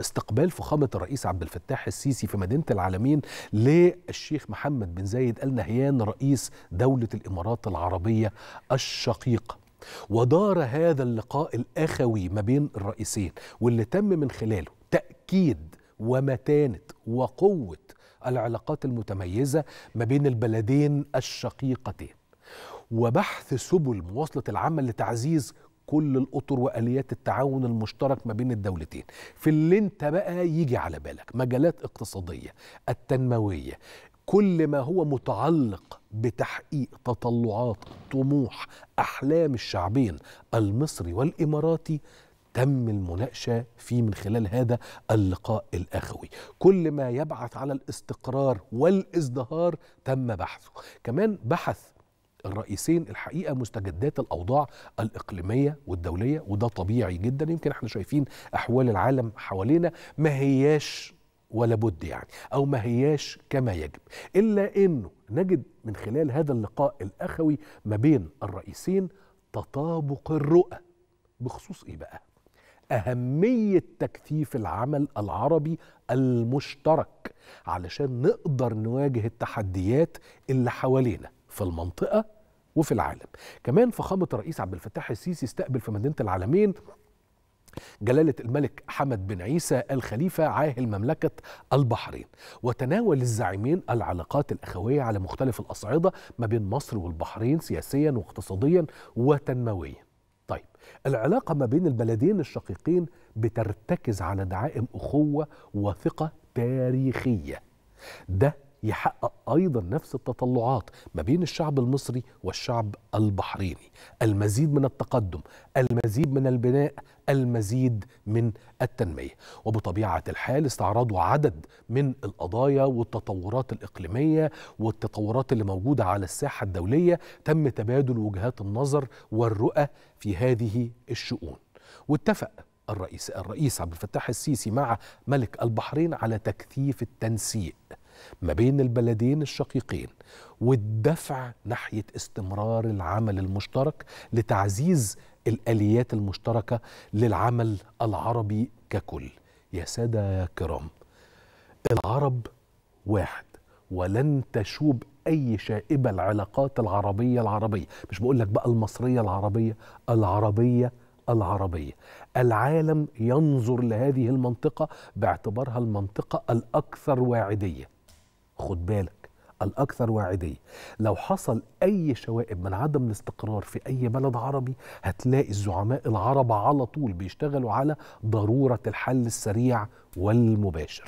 استقبال فخامه الرئيس عبد الفتاح السيسي في مدينه العالمين للشيخ محمد بن زايد ال نهيان رئيس دوله الامارات العربيه الشقيقه ودار هذا اللقاء الاخوي ما بين الرئيسين واللي تم من خلاله تاكيد ومتانه وقوه العلاقات المتميزه ما بين البلدين الشقيقتين وبحث سبل مواصله العمل لتعزيز كل الاطر واليات التعاون المشترك ما بين الدولتين في اللي انت بقى يجي على بالك مجالات اقتصاديه التنمويه كل ما هو متعلق بتحقيق تطلعات طموح احلام الشعبين المصري والاماراتي تم المناقشه فيه من خلال هذا اللقاء الاخوي كل ما يبعث على الاستقرار والازدهار تم بحثه كمان بحث الرئيسين الحقيقه مستجدات الاوضاع الاقليميه والدوليه وده طبيعي جدا يمكن احنا شايفين احوال العالم حوالينا ما هياش ولا بد يعني او ما هياش كما يجب الا انه نجد من خلال هذا اللقاء الاخوي ما بين الرئيسين تطابق الرؤى بخصوص ايه بقى اهميه تكثيف العمل العربي المشترك علشان نقدر نواجه التحديات اللي حوالينا في المنطقه وفي العالم كمان فخامه الرئيس عبد الفتاح السيسي استقبل في مدينه العالمين جلالة الملك حمد بن عيسى الخليفة عاهل مملكة البحرين وتناول الزعيمين العلاقات الأخوية على مختلف الأصعدة ما بين مصر والبحرين سياسيا واقتصاديا وتنمويا طيب العلاقة ما بين البلدين الشقيقين بترتكز على دعائم أخوة وثقة تاريخية ده يحقق ايضا نفس التطلعات ما بين الشعب المصري والشعب البحريني المزيد من التقدم المزيد من البناء المزيد من التنميه وبطبيعه الحال استعرضوا عدد من القضايا والتطورات الاقليميه والتطورات اللي موجوده على الساحه الدوليه تم تبادل وجهات النظر والرؤى في هذه الشؤون واتفق الرئيس الرئيس عبد الفتاح السيسي مع ملك البحرين على تكثيف التنسيق ما بين البلدين الشقيقين والدفع ناحيه استمرار العمل المشترك لتعزيز الاليات المشتركه للعمل العربي ككل يا ساده يا كرام العرب واحد ولن تشوب اي شائبه العلاقات العربيه العربيه مش بقول لك بقى المصريه العربيه العربيه العربيه العالم ينظر لهذه المنطقه باعتبارها المنطقه الاكثر واعديه خد بالك الأكثر واعدية لو حصل أي شوائب من عدم الاستقرار في أي بلد عربي هتلاقي الزعماء العرب على طول بيشتغلوا على ضرورة الحل السريع والمباشر